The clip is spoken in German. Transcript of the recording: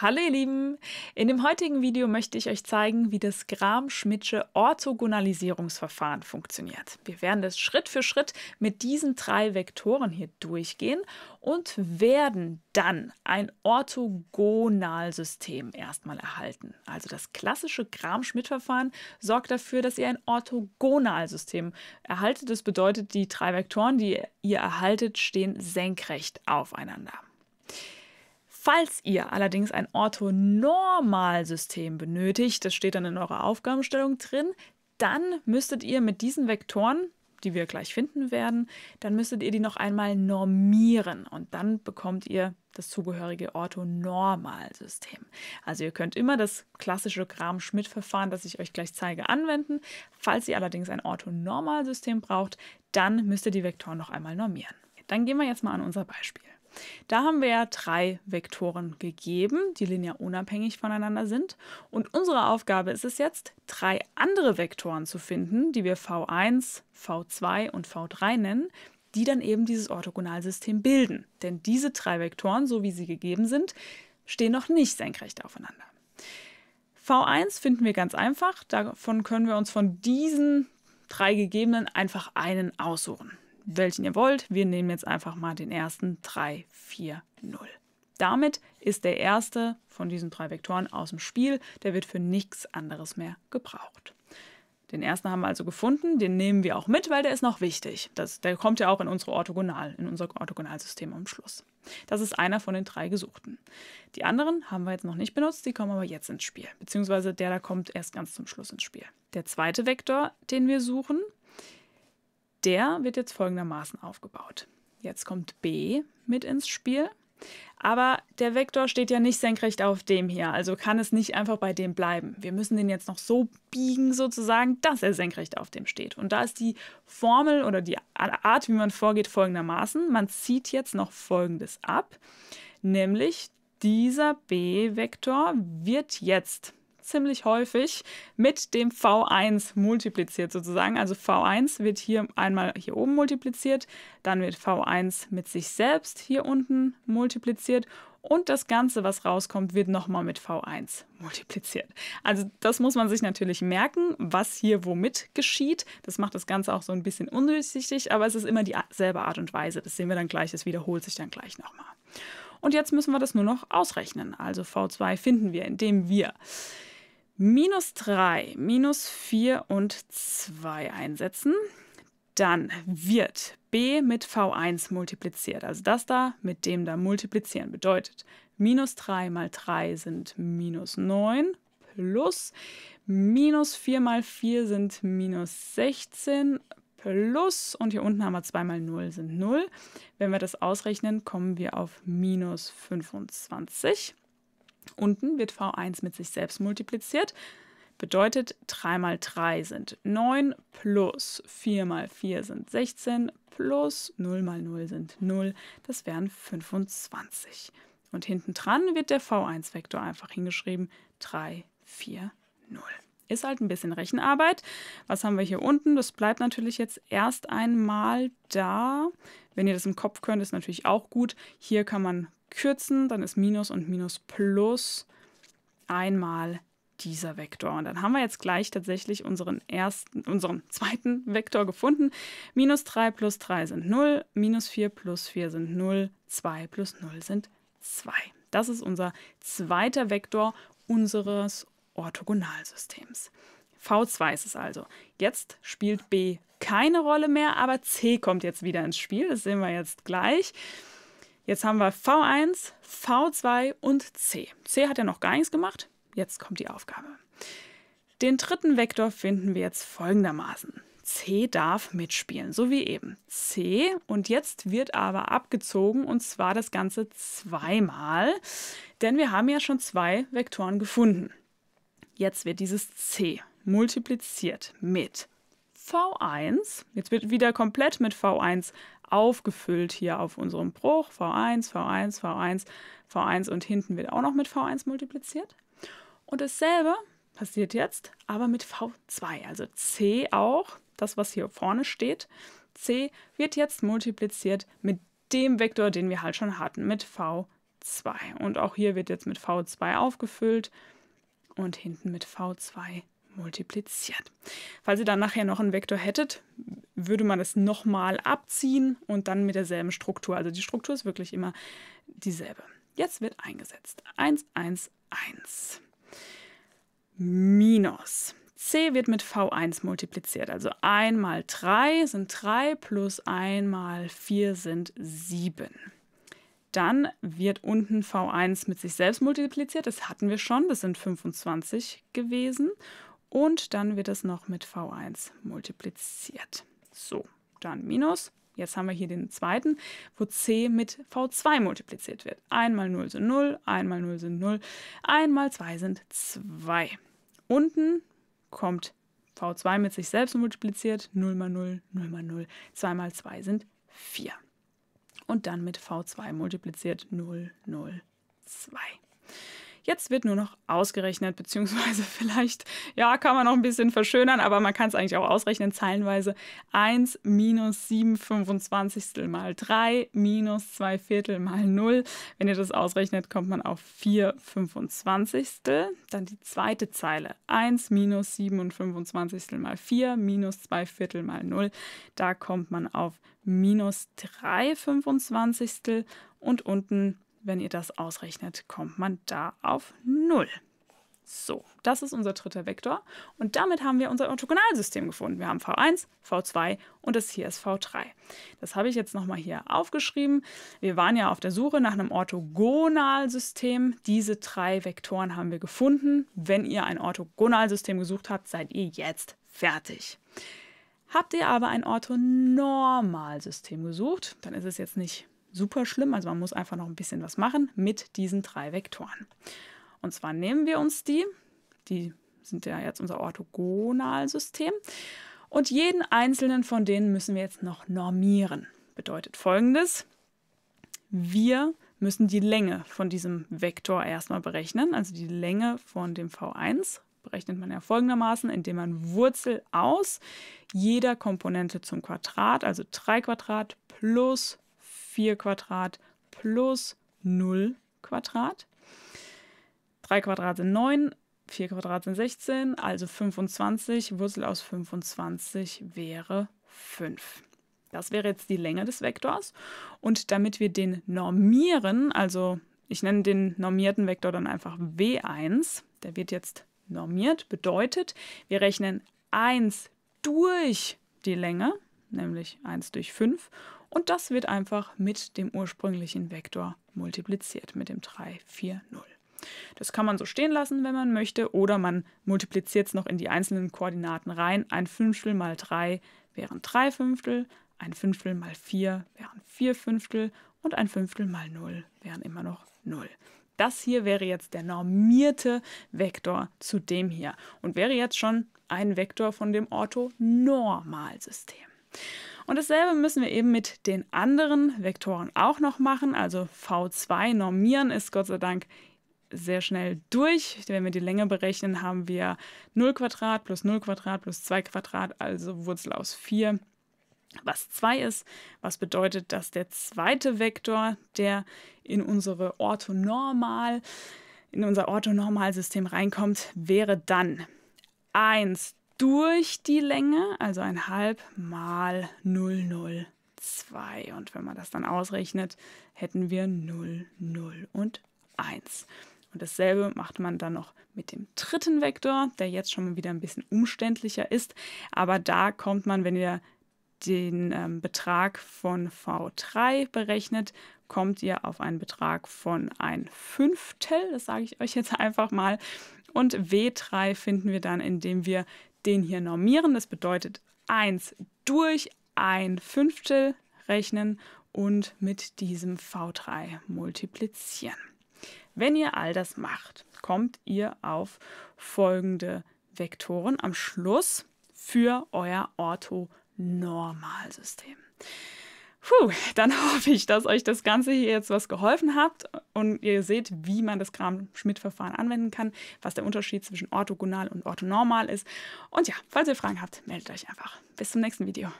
Hallo ihr Lieben! In dem heutigen Video möchte ich euch zeigen, wie das Gram-Schmidtsche Orthogonalisierungsverfahren funktioniert. Wir werden das Schritt für Schritt mit diesen drei Vektoren hier durchgehen und werden dann ein Orthogonalsystem erstmal erhalten. Also das klassische Gram-Schmidt-Verfahren sorgt dafür, dass ihr ein Orthogonalsystem erhaltet. Das bedeutet, die drei Vektoren, die ihr erhaltet, stehen senkrecht aufeinander. Falls ihr allerdings ein Orthonormalsystem benötigt, das steht dann in eurer Aufgabenstellung drin, dann müsstet ihr mit diesen Vektoren, die wir gleich finden werden, dann müsstet ihr die noch einmal normieren und dann bekommt ihr das zugehörige Orthonormalsystem. Also ihr könnt immer das klassische Gram-Schmidt-Verfahren, das ich euch gleich zeige, anwenden. Falls ihr allerdings ein Orthonormalsystem braucht, dann müsst ihr die Vektoren noch einmal normieren. Dann gehen wir jetzt mal an unser Beispiel. Da haben wir ja drei Vektoren gegeben, die linear unabhängig voneinander sind. Und unsere Aufgabe ist es jetzt, drei andere Vektoren zu finden, die wir v1, v2 und v3 nennen, die dann eben dieses Orthogonalsystem bilden. Denn diese drei Vektoren, so wie sie gegeben sind, stehen noch nicht senkrecht aufeinander. V1 finden wir ganz einfach. Davon können wir uns von diesen drei gegebenen einfach einen aussuchen welchen ihr wollt. Wir nehmen jetzt einfach mal den ersten 3, 4, 0. Damit ist der erste von diesen drei Vektoren aus dem Spiel. Der wird für nichts anderes mehr gebraucht. Den ersten haben wir also gefunden, den nehmen wir auch mit, weil der ist noch wichtig. Das, der kommt ja auch in unsere Orthogonal, in unser Orthogonalsystem am Schluss. Das ist einer von den drei gesuchten. Die anderen haben wir jetzt noch nicht benutzt, die kommen aber jetzt ins Spiel. Beziehungsweise der da kommt erst ganz zum Schluss ins Spiel. Der zweite Vektor, den wir suchen, der wird jetzt folgendermaßen aufgebaut. Jetzt kommt B mit ins Spiel. Aber der Vektor steht ja nicht senkrecht auf dem hier, also kann es nicht einfach bei dem bleiben. Wir müssen den jetzt noch so biegen, sozusagen, dass er senkrecht auf dem steht. Und da ist die Formel oder die Art, wie man vorgeht, folgendermaßen. Man zieht jetzt noch Folgendes ab, nämlich dieser b-Vektor wird jetzt ziemlich häufig mit dem V1 multipliziert sozusagen. Also V1 wird hier einmal hier oben multipliziert, dann wird V1 mit sich selbst hier unten multipliziert und das Ganze, was rauskommt, wird nochmal mit V1 multipliziert. Also das muss man sich natürlich merken, was hier womit geschieht. Das macht das Ganze auch so ein bisschen undurchsichtig, aber es ist immer dieselbe Art und Weise. Das sehen wir dann gleich, es wiederholt sich dann gleich nochmal. Und jetzt müssen wir das nur noch ausrechnen. Also V2 finden wir, indem wir minus 3, minus 4 und 2 einsetzen, dann wird b mit v1 multipliziert. Also das da mit dem da multiplizieren bedeutet, minus 3 mal 3 sind minus 9 plus minus 4 mal 4 sind minus 16 plus und hier unten haben wir 2 mal 0 sind 0. Wenn wir das ausrechnen, kommen wir auf minus 25. Unten wird V1 mit sich selbst multipliziert. Bedeutet 3 mal 3 sind 9 plus 4 mal 4 sind 16 plus 0 mal 0 sind 0. Das wären 25. Und hinten dran wird der V1-Vektor einfach hingeschrieben 3, 4, 0. Ist halt ein bisschen Rechenarbeit. Was haben wir hier unten? Das bleibt natürlich jetzt erst einmal da. Wenn ihr das im Kopf könnt, ist natürlich auch gut. Hier kann man kürzen, dann ist Minus und Minus plus einmal dieser Vektor. Und dann haben wir jetzt gleich tatsächlich unseren ersten, unseren zweiten Vektor gefunden. Minus 3 plus 3 sind 0, minus 4 plus 4 sind 0, 2 plus 0 sind 2. Das ist unser zweiter Vektor unseres Orthogonalsystems. V2 ist es also. Jetzt spielt B keine Rolle mehr, aber C kommt jetzt wieder ins Spiel. Das sehen wir jetzt gleich. Jetzt haben wir V1, V2 und C. C hat ja noch gar nichts gemacht. Jetzt kommt die Aufgabe. Den dritten Vektor finden wir jetzt folgendermaßen. C darf mitspielen, so wie eben. C und jetzt wird aber abgezogen und zwar das Ganze zweimal, denn wir haben ja schon zwei Vektoren gefunden. Jetzt wird dieses C multipliziert mit V1, jetzt wird wieder komplett mit V1 aufgefüllt hier auf unserem Bruch. V1, V1, V1, V1 und hinten wird auch noch mit V1 multipliziert. Und dasselbe passiert jetzt, aber mit V2, also C auch, das was hier vorne steht. C wird jetzt multipliziert mit dem Vektor, den wir halt schon hatten, mit V2. Und auch hier wird jetzt mit V2 aufgefüllt und hinten mit V2 multipliziert. Falls ihr dann nachher noch einen Vektor hättet, würde man das nochmal abziehen und dann mit derselben Struktur. Also die Struktur ist wirklich immer dieselbe. Jetzt wird eingesetzt. 1, 1, 1. Minus. C wird mit V1 multipliziert. Also 1 mal 3 sind 3 plus 1 mal 4 sind 7. Dann wird unten V1 mit sich selbst multipliziert. Das hatten wir schon. Das sind 25 gewesen und dann wird es noch mit V1 multipliziert. So, dann minus. Jetzt haben wir hier den zweiten, wo c mit v2 multipliziert wird. Einmal 0 sind 0, einmal 0 sind 0, einmal 2 sind 2. Unten kommt v2 mit sich selbst multipliziert, 0 mal 0, 0 mal 0, 2 mal 2 sind 4. Und dann mit v2 multipliziert 0, 0, 2. Jetzt wird nur noch ausgerechnet, beziehungsweise vielleicht, ja, kann man noch ein bisschen verschönern, aber man kann es eigentlich auch ausrechnen, zeilenweise 1 minus 7 25 mal 3 minus 2 Viertel mal 0. Wenn ihr das ausrechnet, kommt man auf 4 25. Dann die zweite Zeile, 1 minus 7 25 mal 4 minus 2 Viertel mal 0. Da kommt man auf minus 3 25 und unten wenn ihr das ausrechnet, kommt man da auf 0. So, das ist unser dritter Vektor und damit haben wir unser Orthogonalsystem gefunden. Wir haben V1, V2 und das hier ist V3. Das habe ich jetzt nochmal hier aufgeschrieben. Wir waren ja auf der Suche nach einem Orthogonalsystem. Diese drei Vektoren haben wir gefunden. Wenn ihr ein Orthogonalsystem gesucht habt, seid ihr jetzt fertig. Habt ihr aber ein Orthonormalsystem gesucht, dann ist es jetzt nicht super schlimm. Also man muss einfach noch ein bisschen was machen mit diesen drei Vektoren. Und zwar nehmen wir uns die, die sind ja jetzt unser Orthogonalsystem. Und jeden einzelnen von denen müssen wir jetzt noch normieren. Bedeutet folgendes, wir müssen die Länge von diesem Vektor erstmal berechnen. Also die Länge von dem V1 berechnet man ja folgendermaßen, indem man Wurzel aus jeder Komponente zum Quadrat, also 3 Quadrat plus 4 Quadrat plus 0 Quadrat. 3 Quadrat sind 9, 4 Quadrat sind 16, also 25. Wurzel aus 25 wäre 5. Das wäre jetzt die Länge des Vektors. Und damit wir den normieren, also ich nenne den normierten Vektor dann einfach W1, der wird jetzt normiert, bedeutet, wir rechnen 1 durch die Länge, nämlich 1 durch 5, und das wird einfach mit dem ursprünglichen Vektor multipliziert, mit dem 3, 4, 0. Das kann man so stehen lassen, wenn man möchte, oder man multipliziert es noch in die einzelnen Koordinaten rein. Ein Fünftel mal 3 wären 3 Fünftel, ein Fünftel mal 4 wären 4 Fünftel und ein Fünftel mal 0 wären immer noch 0. Das hier wäre jetzt der normierte Vektor zu dem hier und wäre jetzt schon ein Vektor von dem orthonormalsystem. Und dasselbe müssen wir eben mit den anderen Vektoren auch noch machen. Also V2 normieren ist Gott sei Dank sehr schnell durch. Wenn wir die Länge berechnen, haben wir 0 Quadrat plus 0 Quadrat plus 2 Quadrat, also Wurzel aus 4, was 2 ist. Was bedeutet, dass der zweite Vektor, der in unsere orthonormal, in unser Orthonormalsystem reinkommt, wäre dann 1 durch die Länge, also ein halb mal 002. Und wenn man das dann ausrechnet, hätten wir 0, 0 und 1. Und dasselbe macht man dann noch mit dem dritten Vektor, der jetzt schon wieder ein bisschen umständlicher ist. Aber da kommt man, wenn ihr den ähm, Betrag von V3 berechnet, kommt ihr auf einen Betrag von ein Fünftel, das sage ich euch jetzt einfach mal. Und W3 finden wir dann, indem wir den hier normieren. Das bedeutet 1 durch ein Fünftel rechnen und mit diesem V3 multiplizieren. Wenn ihr all das macht, kommt ihr auf folgende Vektoren am Schluss für euer Orthonormalsystem. Puh, dann hoffe ich, dass euch das Ganze hier jetzt was geholfen hat und ihr seht, wie man das Kram-Schmidt-Verfahren anwenden kann, was der Unterschied zwischen orthogonal und orthonormal ist. Und ja, falls ihr Fragen habt, meldet euch einfach. Bis zum nächsten Video.